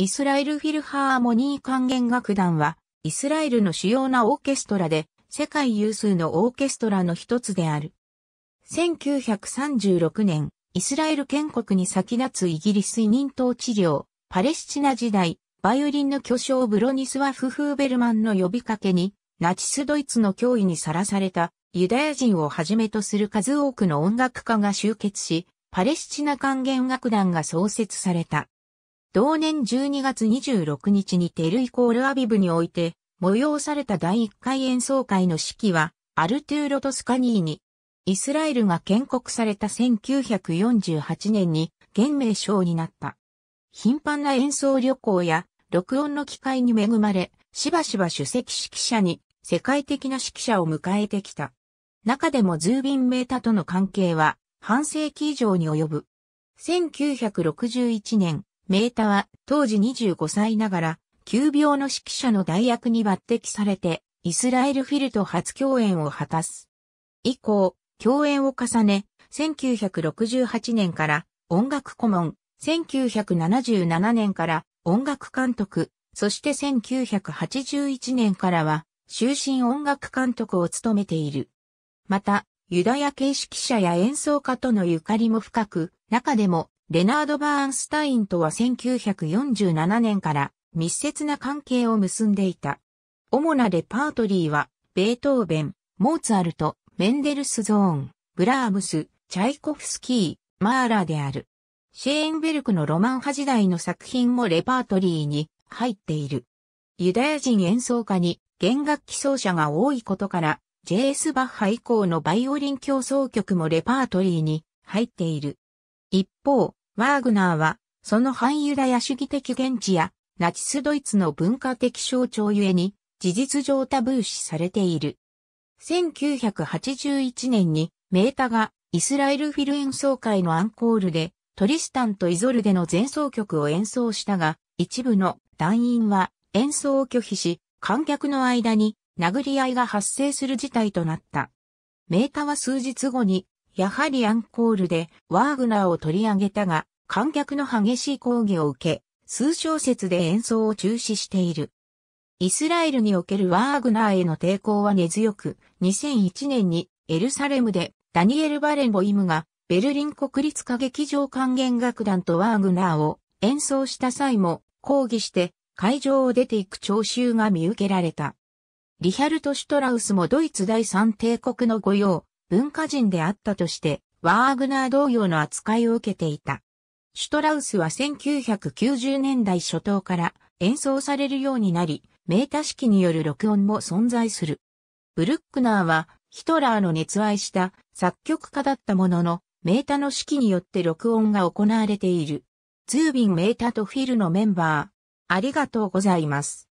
イスラエルフィルハーモニー管弦楽団は、イスラエルの主要なオーケストラで、世界有数のオーケストラの一つである。1936年、イスラエル建国に先立つイギリス委任統治領、パレスチナ時代、バイオリンの巨匠ブロニスワフ・フーベルマンの呼びかけに、ナチスドイツの脅威にさらされたユダヤ人をはじめとする数多くの音楽家が集結し、パレスチナ管弦楽団が創設された。同年12月26日にテルイコールアビブにおいて、催された第1回演奏会の指揮は、アルトゥーロ・トスカニーニ。イスラエルが建国された1948年に、現名称になった。頻繁な演奏旅行や、録音の機会に恵まれ、しばしば主席指揮者に、世界的な指揮者を迎えてきた。中でもズービン・メータとの関係は、半世紀以上に及ぶ。1961年、メータは当時25歳ながら、急病の指揮者の代役に抜擢されて、イスラエルフィルと初共演を果たす。以降、共演を重ね、1968年から音楽顧問、1977年から音楽監督、そして1981年からは終身音楽監督を務めている。また、ユダヤ系指揮者や演奏家とのゆかりも深く、中でもレナード・バーンスタインとは1947年から密接な関係を結んでいた。主なレパートリーは、ベートーベン、モーツァルト、メンデルスゾーン、ブラームス、チャイコフスキー、マーラーである。シェーンベルクのロマン派時代の作品もレパートリーに入っている。ユダヤ人演奏家に弦楽器奏者が多いことから、J.S. バッハ以降のバイオリン競争曲もレパートリーに入っている。一方、ワーグナーは、その反ユダヤ主義的現地や、ナチスドイツの文化的象徴ゆえに、事実上タブー視されている。1981年に、メータが、イスラエルフィル演奏会のアンコールで、トリスタンとイゾルデの前奏曲を演奏したが、一部の団員は演奏を拒否し、観客の間に殴り合いが発生する事態となった。メータは数日後にやはりアンコールでワーグナーを取り上げたが、観客の激しい抗議を受け、数小節で演奏を中止している。イスラエルにおけるワーグナーへの抵抗は根強く、2001年にエルサレムでダニエル・バレンボイムがベルリン国立歌劇場管弦楽団とワーグナーを演奏した際も抗議して会場を出ていく聴衆が見受けられた。リヒャルト・シュトラウスもドイツ第三帝国の御用、文化人であったとして、ワーグナー同様の扱いを受けていた。シュトラウスは1990年代初頭から演奏されるようになり、メータ式による録音も存在する。ブルックナーはヒトラーの熱愛した作曲家だったものの、メータの式によって録音が行われている。ズービンメータとフィルのメンバー、ありがとうございます。